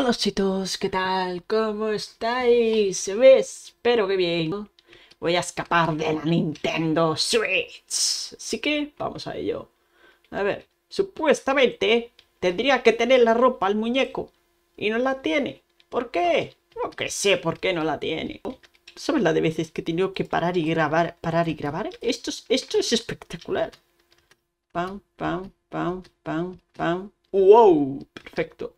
Hola chicos, ¿qué tal? ¿Cómo estáis? Espero que bien. Voy a escapar de la Nintendo Switch. Así que vamos a ello. A ver, supuestamente tendría que tener la ropa al muñeco. Y no la tiene. ¿Por qué? No que sé por qué no la tiene. ¿Sabes la de veces que he tenido que parar y grabar? Parar y grabar. Esto esto es espectacular. Pam, pam, pam, pam, pam. ¡Wow! Perfecto.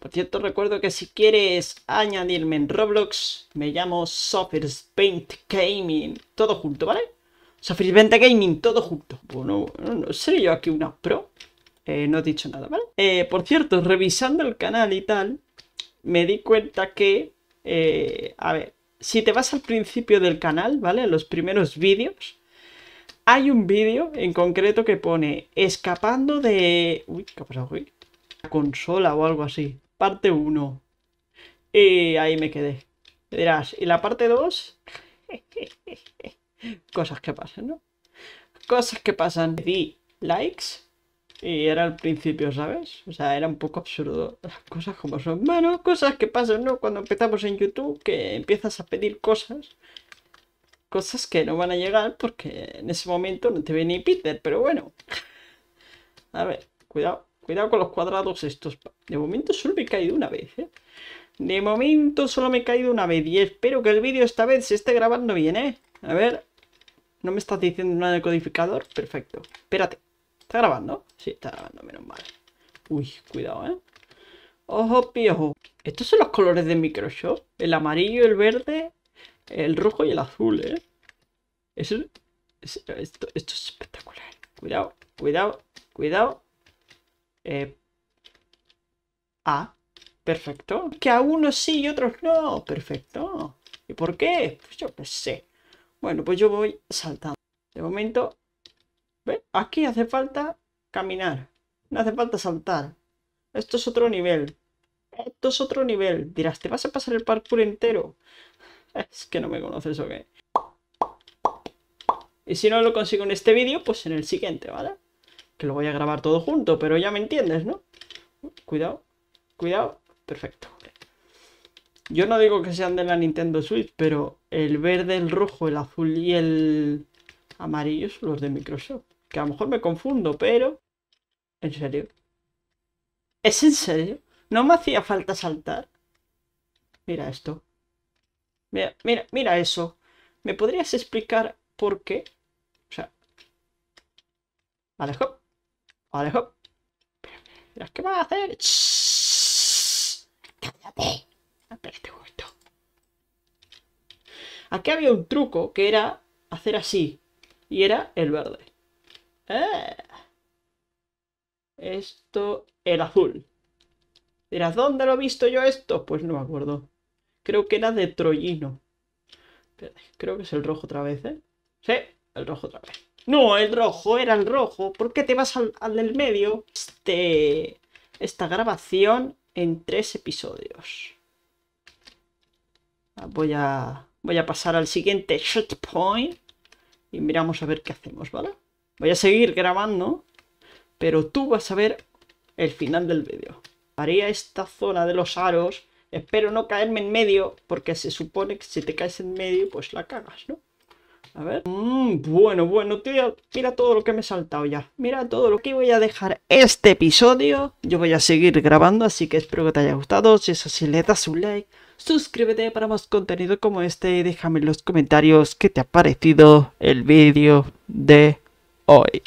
Por cierto, recuerdo que si quieres añadirme en Roblox, me llamo Sofers Paint Gaming. Todo junto, ¿vale? Sofers Paint Gaming, todo junto. Bueno, no sé yo aquí una pro. Eh, no he dicho nada, ¿vale? Eh, por cierto, revisando el canal y tal, me di cuenta que... Eh, a ver, si te vas al principio del canal, ¿vale? Los primeros vídeos. Hay un vídeo en concreto que pone escapando de... Uy, qué ha pasado, Consola o algo así parte 1. Y eh, ahí me quedé. Dirás, ¿y la parte 2? Cosas que pasan, ¿no? Cosas que pasan. Pedí likes y era al principio, ¿sabes? O sea, era un poco absurdo. Las cosas como son. Bueno, cosas que pasan, ¿no? Cuando empezamos en YouTube, que empiezas a pedir cosas. Cosas que no van a llegar porque en ese momento no te ve ni Peter, pero bueno. A ver, cuidado. Cuidado con los cuadrados estos. De momento solo me he caído una vez, ¿eh? De momento solo me he caído una vez y espero que el vídeo esta vez se esté grabando bien, ¿eh? A ver, ¿no me estás diciendo nada del codificador? Perfecto. Espérate, ¿está grabando? Sí, está grabando, menos mal. Uy, cuidado, ¿eh? Ojo, piojo. Estos son los colores de Microsoft. El amarillo, el verde, el rojo y el azul, ¿eh? esto es espectacular. Cuidado, cuidado, cuidado. Eh, ah, perfecto. Que a unos sí y otros no. Perfecto. ¿Y por qué? Pues yo no sé. Bueno, pues yo voy saltando. De momento, ¿ves? Aquí hace falta caminar. No hace falta saltar. Esto es otro nivel. Esto es otro nivel. Dirás, ¿te vas a pasar el parkour entero? Es que no me conoces o qué. Y si no lo consigo en este vídeo, pues en el siguiente, ¿vale? que lo voy a grabar todo junto, pero ya me entiendes, ¿no? Cuidado, cuidado, perfecto. Yo no digo que sean de la Nintendo Switch, pero el verde, el rojo, el azul y el amarillo son los de Microsoft. Que a lo mejor me confundo, pero... ¿En serio? ¿Es en serio? ¿No me hacía falta saltar? Mira esto. Mira, mira, mira eso. ¿Me podrías explicar por qué? O sea... Vale, ¿qué a hacer? Ah, este Aquí había un truco que era hacer así. Y era el verde. Eh. Esto, el azul. Dirás, ¿dónde lo he visto yo esto? Pues no me acuerdo. Creo que era de Troyino. Creo que es el rojo otra vez, ¿eh? Sí, el rojo otra vez. No, el rojo, era el rojo. ¿Por qué te vas al, del medio? Este, esta grabación en tres episodios. Ah, voy a, voy a pasar al siguiente shot point y miramos a ver qué hacemos, ¿vale? Voy a seguir grabando, pero tú vas a ver el final del vídeo. Haría esta zona de los aros. Espero no caerme en medio, porque se supone que si te caes en medio, pues la cagas, ¿no? A ver. Mm, bueno, bueno, tío. Mira todo lo que me he saltado ya. Mira todo lo que voy a dejar este episodio. Yo voy a seguir grabando, así que espero que te haya gustado. Si es así, le das un like. Suscríbete para más contenido como este. Y déjame en los comentarios qué te ha parecido el vídeo de hoy.